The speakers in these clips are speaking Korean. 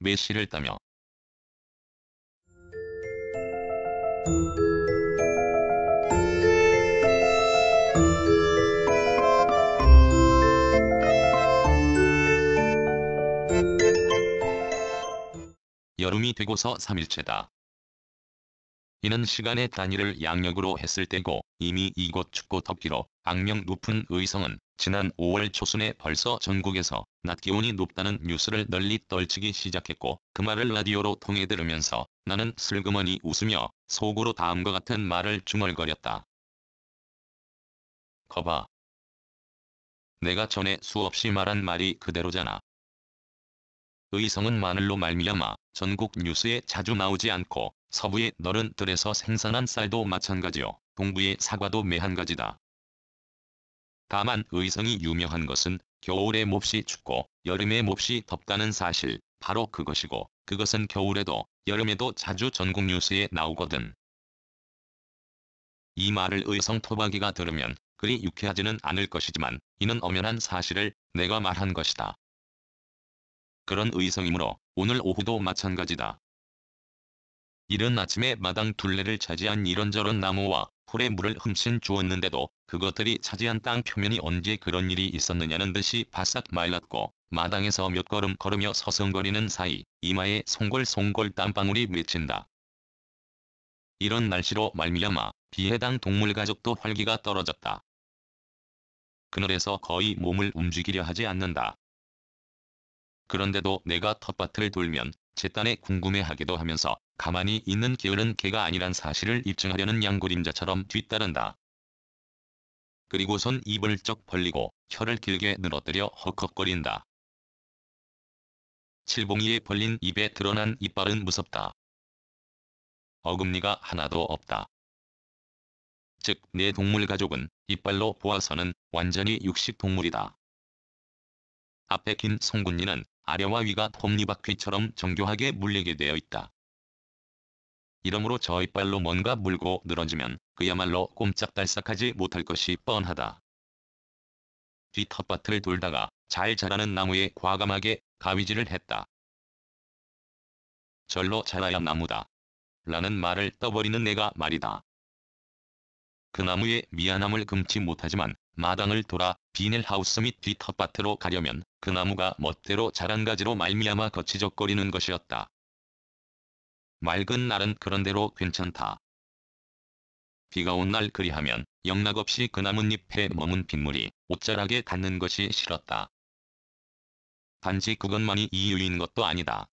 메시를 따며 여름이 되고서 3일째다. 이는 시간의 단위를 양력으로 했을 때고 이미 이곳 춥고 덥기로 악명 높은 의성은 지난 5월 초순에 벌써 전국에서 낮 기온이 높다는 뉴스를 널리 떨치기 시작했고 그 말을 라디오로 통해 들으면서 나는 슬그머니 웃으며 속으로 다음과 같은 말을 중얼거렸다. 거봐. 내가 전에 수없이 말한 말이 그대로잖아. 의성은 마늘로 말미암아 전국 뉴스에 자주 나오지 않고 서부의 너른 뜰에서 생산한 쌀도 마찬가지요. 동부의 사과도 매한가지다. 다만 의성이 유명한 것은 겨울에 몹시 춥고 여름에 몹시 덥다는 사실 바로 그것이고 그것은 겨울에도 여름에도 자주 전국 뉴스에 나오거든. 이 말을 의성 토박이가 들으면 그리 유쾌하지는 않을 것이지만 이는 엄연한 사실을 내가 말한 것이다. 그런 의성이므로 오늘 오후도 마찬가지다. 이른 아침에 마당 둘레를 차지한 이런저런 나무와 풀에 물을 흠씬 주었는데도 그것들이 차지한 땅 표면이 언제 그런 일이 있었느냐는 듯이 바싹 말랐고 마당에서 몇 걸음 걸으며 서성거리는 사이 이마에 송골송골 땀방울이 맺힌다. 이런 날씨로 말미암아 비해당 동물가족도 활기가 떨어졌다. 그늘에서 거의 몸을 움직이려 하지 않는다. 그런데도 내가 텃밭을 돌면 제단에 궁금해하기도 하면서 가만히 있는 게으른 개가 아니란 사실을 입증하려는 양구림자처럼 뒤따른다. 그리고선 입을 쩍 벌리고 혀를 길게 늘어뜨려 헉헉거린다. 칠봉이에 벌린 입에 드러난 이빨은 무섭다. 어금니가 하나도 없다. 즉, 내 동물 가족은 이빨로 보아서는 완전히 육식 동물이다. 앞에 긴송군니는 아래와 위가 톱니바퀴처럼 정교하게 물리게 되어 있다. 이러므로 저의 빨로 뭔가 물고 늘어지면 그야말로 꼼짝달싹하지 못할 것이 뻔하다. 뒤텃밭을 돌다가 잘 자라는 나무에 과감하게 가위질을 했다. 절로 자라야 나무다. 라는 말을 떠버리는 내가 말이다. 그 나무의 미안함을 금치 못하지만 마당을 돌아 비닐하우스 및 뒤텃밭으로 가려면 그 나무가 멋대로 자란 가지로 말미암아 거치적거리는 것이었다. 맑은 날은 그런대로 괜찮다. 비가 온 날 그리하면 영락없이 그 나뭇잎에 머문 빗물이 옷자락에 닿는 것이 싫었다. 단지 그것만이 이유인 것도 아니다.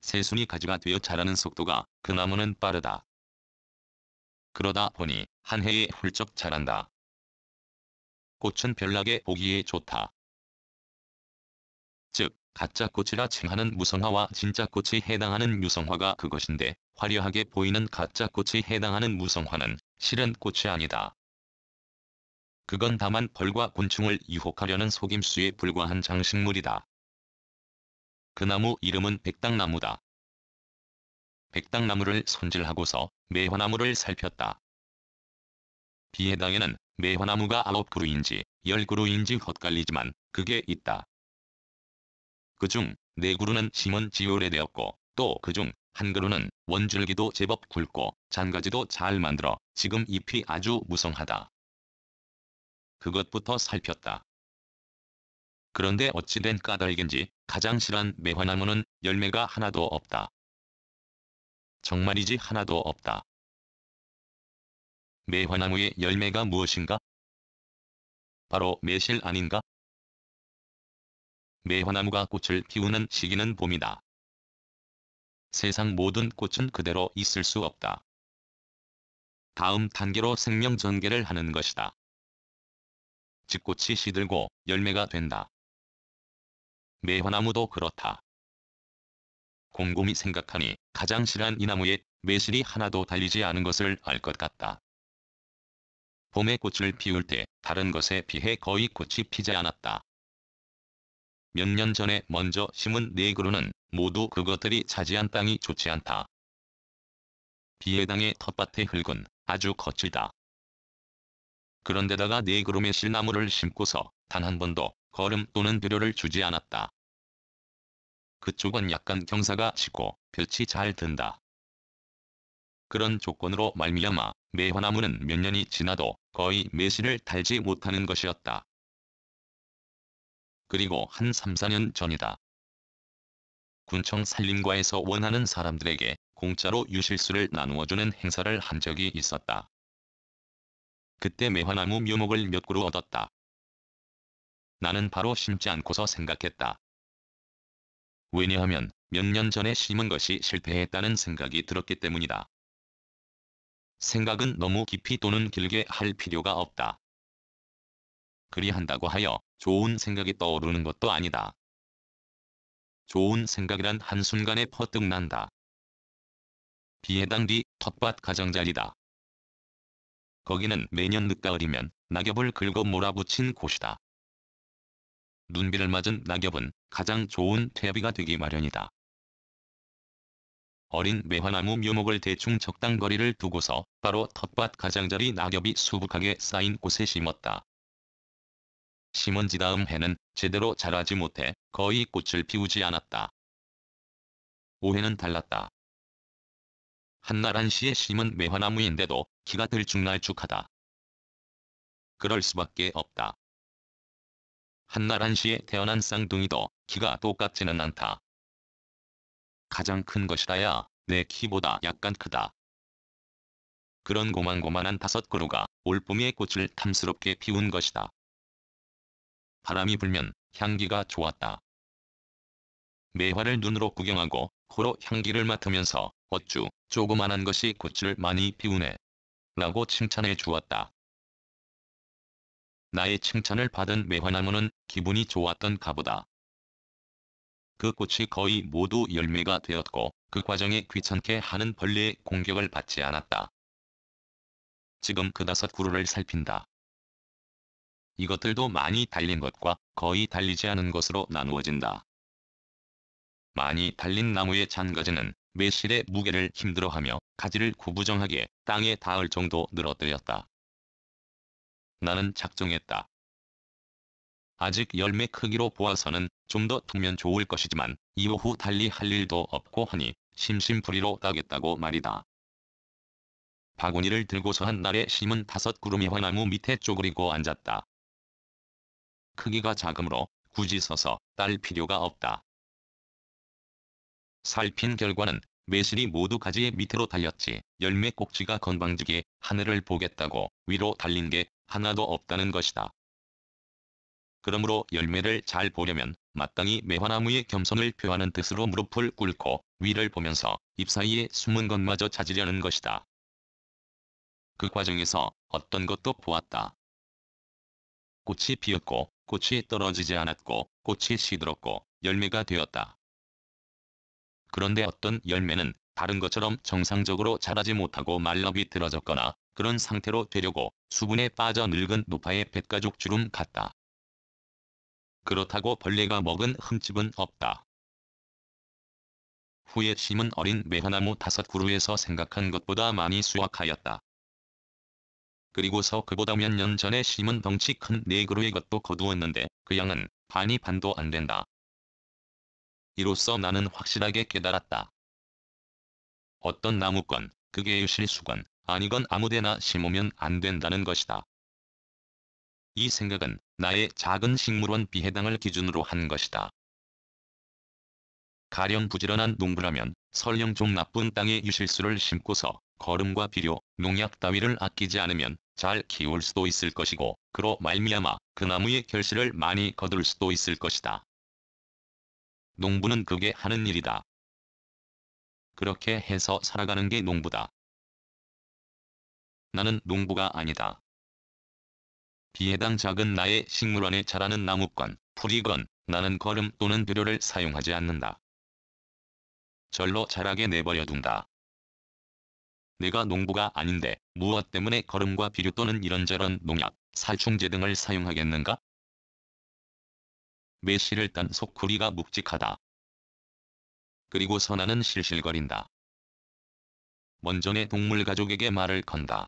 새순이 가지가 되어 자라는 속도가 그 나무는 빠르다. 그러다 보니 한 해에 훌쩍 자란다. 꽃은 별나게 보기에 좋다. 가짜 꽃이라 칭하는 무성화와 진짜 꽃이 해당하는 유성화가 그것인데 화려하게 보이는 가짜 꽃이 해당하는 무성화는 실은 꽃이 아니다. 그건 다만 벌과 곤충을 유혹하려는 속임수에 불과한 장식물이다. 그 나무 이름은 백당나무다. 백당나무를 손질하고서 매화나무를 살폈다. 비해당에는 매화나무가 아홉 그루인지 열 그루인지 헛갈리지만 그게 있다. 그중 네 그루는 심은 지 오래되었고 또 그 중 한 그루는 원줄기도 제법 굵고 잔가지도 잘 만들어 지금 잎이 아주 무성하다. 그것부터 살폈다. 그런데 어찌된 까닭인지 가장 실한 매화나무는 열매가 하나도 없다. 정말이지 하나도 없다. 매화나무의 열매가 무엇인가? 바로 매실 아닌가? 매화나무가 꽃을 피우는 시기는 봄이다. 세상 모든 꽃은 그대로 있을 수 없다. 다음 단계로 생명 전개를 하는 것이다. 즉 꽃이 시들고 열매가 된다. 매화나무도 그렇다. 곰곰이 생각하니 가장 실한 이 나무에 매실이 하나도 달리지 않은 것을 알 것 같다. 봄에 꽃을 피울 때 다른 것에 비해 거의 꽃이 피지 않았다. 몇년 전에 먼저 심은 네 그루는 모두 그것들이 차지한 땅이 좋지 않다. 비해당의 텃밭의 흙은 아주 거칠다. 그런데다가 네 그루의 실나무를 심고서 단 한 번도 걸음 또는 비료를 주지 않았다. 그쪽은 약간 경사가 치고 볕이 잘 든다. 그런 조건으로 말미암아 매화나무는 몇 년이 지나도 거의 매실을 달지 못하는 것이었다. 그리고 한 3, 4년 전이다. 군청 산림과에서 원하는 사람들에게 공짜로 유실수를 나누어주는 행사를 한 적이 있었다. 그때 매화나무 묘목을 몇 그루 얻었다. 나는 바로 심지 않고서 생각했다. 왜냐하면 몇 년 전에 심은 것이 실패했다는 생각이 들었기 때문이다. 생각은 너무 깊이 또는 길게 할 필요가 없다. 그리한다고 하여 좋은 생각이 떠오르는 것도 아니다. 좋은 생각이란 한순간에 퍼뜩 난다. 비해당 뒤 텃밭 가장자리다. 거기는 매년 늦가을이면 낙엽을 긁어 몰아붙인 곳이다. 눈비를 맞은 낙엽은 가장 좋은 퇴비가 되기 마련이다. 어린 매화나무 묘목을 대충 적당거리를 두고서 바로 텃밭 가장자리 낙엽이 수북하게 쌓인 곳에 심었다. 심은지 다음 해는 제대로 자라지 못해 거의 꽃을 피우지 않았다. 올해는 달랐다. 한나란 시의 심은 매화나무인데도 키가 들쭉날쭉하다. 그럴 수밖에 없다. 한나란 시의 태어난 쌍둥이도 키가 똑같지는 않다. 가장 큰 것이라야 내 키보다 약간 크다. 그런 고만고만한 다섯 그루가 올봄에 꽃을 탐스럽게 피운 것이다. 바람이 불면 향기가 좋았다. 매화를 눈으로 구경하고 코로 향기를 맡으면서 어쭈 조그만한 것이 꽃을 많이 피우네 라고 칭찬해 주었다. 나의 칭찬을 받은 매화나무는 기분이 좋았던 가보다. 그 꽃이 거의 모두 열매가 되었고 그 과정에 귀찮게 하는 벌레의 공격을 받지 않았다. 지금 그 다섯 구루를 살핀다. 이것들도 많이 달린 것과 거의 달리지 않은 것으로 나누어진다. 많이 달린 나무의 잔가지는 매실의 무게를 힘들어하며 가지를 구부정하게 땅에 닿을 정도 늘어뜨렸다. 나는 작정했다. 아직 열매 크기로 보아서는 좀더 두면 좋을 것이지만 이후 달리 할 일도 없고 하니 심심풀이로 따겠다고 말이다. 바구니를 들고서 한 날에 심은 다섯 구름이 화나무 밑에 쪼그리고 앉았다. 크기가 작으므로 굳이 서서 딸 필요가 없다. 살핀 결과는 매실이 모두 가지의 밑으로 달렸지 열매 꼭지가 건방지게 하늘을 보겠다고 위로 달린 게 하나도 없다는 것이다. 그러므로 열매를 잘 보려면 마땅히 매화나무의 겸손을 표하는 뜻으로 무릎을 꿇고 위를 보면서 입 사이에 숨은 것마저 찾으려는 것이다. 그 과정에서 어떤 것도 보았다. 꽃이 피었고 꽃이 떨어지지 않았고 꽃이 시들었고 열매가 되었다. 그런데 어떤 열매는 다른 것처럼 정상적으로 자라지 못하고 말라 비틀어졌거나 그런 상태로 되려고 수분에 빠져 늙은 노파의 뱃가죽 주름 같다. 그렇다고 벌레가 먹은 흠집은 없다. 후에 심은 어린 매화나무 다섯 그루에서 생각한 것보다 많이 수확하였다. 그리고서 그보다 몇 년 전에 심은 덩치 큰 네 그루의 것도 거두었는데 그 양은 반이 반도 안 된다. 이로써 나는 확실하게 깨달았다. 어떤 나무건 그게 유 실수건 아니건 아무데나 심으면 안 된다는 것이다. 이 생각은 나의 작은 식물원 비해당을 기준으로 한 것이다. 가령 부지런한 농부라면 설령 좀 나쁜 땅에 유실수를 심고서 거름과 비료, 농약 따위를 아끼지 않으면 잘 키울 수도 있을 것이고 그로 말미암아 그 나무의 결실을 많이 거둘 수도 있을 것이다. 농부는 그게 하는 일이다. 그렇게 해서 살아가는 게 농부다. 나는 농부가 아니다. 비해당 작은 나의 식물원에 자라는 나무건, 풀이건 나는 거름 또는 비료를 사용하지 않는다. 절로 자라게 내버려 둔다. 내가 농부가 아닌데 무엇 때문에 거름과 비료 또는 이런저런 농약, 살충제 등을 사용하겠는가? 매실을 딴 속구리가 묵직하다. 그리고 선아는 실실거린다. 먼저 내 동물 가족에게 말을 건다.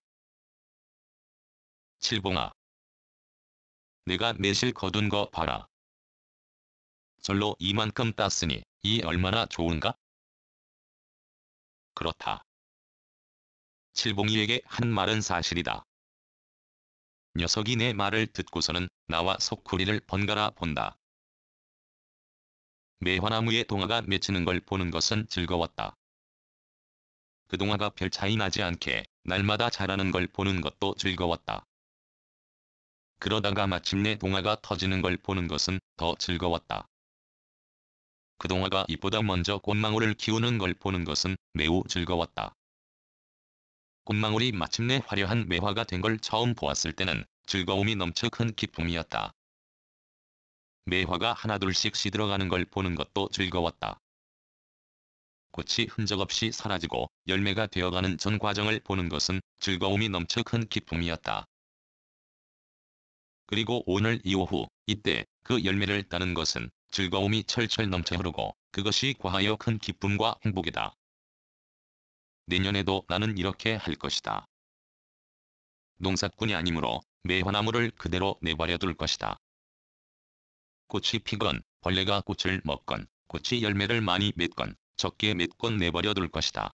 칠봉아. 내가 매실 거둔 거 봐라. 절로 이만큼 땄으니 이 얼마나 좋은가? 그렇다. 칠봉이에게 한 말은 사실이다. 녀석이 내 말을 듣고서는 나와 소쿠리를 번갈아 본다. 매화나무의 동화가 맺히는 걸 보는 것은 즐거웠다. 그 동화가 별 차이 나지 않게 날마다 자라는 걸 보는 것도 즐거웠다. 그러다가 마침내 동화가 터지는 걸 보는 것은 더 즐거웠다. 그동화가 잎보다 먼저 꽃망울을 키우는 걸 보는 것은 매우 즐거웠다. 꽃망울이 마침내 화려한 매화가 된 걸 처음 보았을 때는 즐거움이 넘쳐 큰 기쁨이었다. 매화가 하나둘씩 시들어가는 걸 보는 것도 즐거웠다. 꽃이 흔적 없이 사라지고 열매가 되어가는 전 과정을 보는 것은 즐거움이 넘쳐 큰 기쁨이었다. 그리고 오늘 이후 오 이때 그 열매를 따는 것은 즐거움이 철철 넘쳐 흐르고 그것이 과하여 큰 기쁨과 행복이다. 내년에도 나는 이렇게 할 것이다. 농사꾼이 아니므로 매화나무를 그대로 내버려 둘 것이다. 꽃이 피건 벌레가 꽃을 먹건 꽃이 열매를 많이 맺건 적게 맺건 내버려 둘 것이다.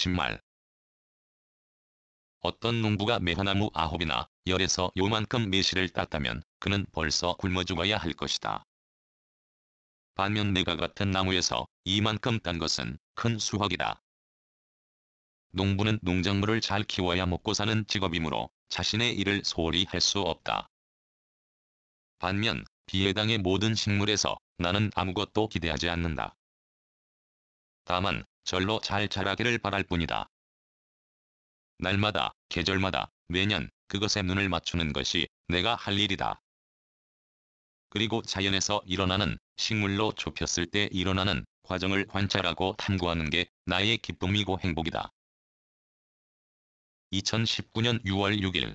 거짓말. 어떤 농부가 매화나무 아홉이나 열에서 요만큼 매실을 땄다면 그는 벌써 굶어 죽어야 할 것이다. 반면 내가 같은 나무에서 이만큼 딴 것은 큰 수확이다. 농부는 농작물을 잘 키워야 먹고 사는 직업이므로 자신의 일을 소홀히 할 수 없다. 반면 비해당의 모든 식물에서 나는 아무것도 기대하지 않는다. 다만 절로 잘 자라기를 바랄 뿐이다. 날마다, 계절마다, 매년 그것에 눈을 맞추는 것이 내가 할 일이다. 그리고 자연에서 일어나는 식물로 좁혔을 때 일어나는 과정을 관찰하고 탐구하는 게 나의 기쁨이고 행복이다. 2019년 6월 6일